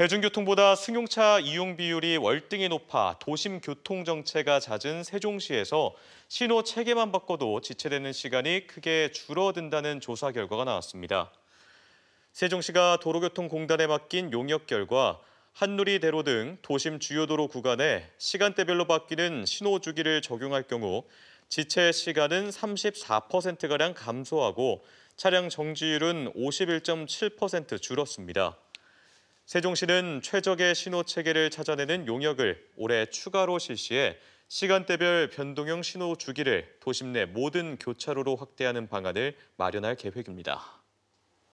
대중교통보다 승용차 이용 비율이 월등히 높아 도심 교통 정체가 잦은 세종시에서 신호 체계만 바꿔도 지체되는 시간이 크게 줄어든다는 조사 결과가 나왔습니다. 세종시가 도로교통공단에 맡긴 용역 결과 한누리대로 등 도심 주요 도로 구간에 시간대별로 바뀌는 신호 주기를 적용할 경우 지체 시간은 34%가량 감소하고 차량 정지율은 51.7% 줄었습니다. 세종시는 최적의 신호 체계를 찾아내는 용역을 올해 추가로 실시해 시간대별 변동형 신호 주기를 도심 내 모든 교차로로 확대하는 방안을 마련할 계획입니다.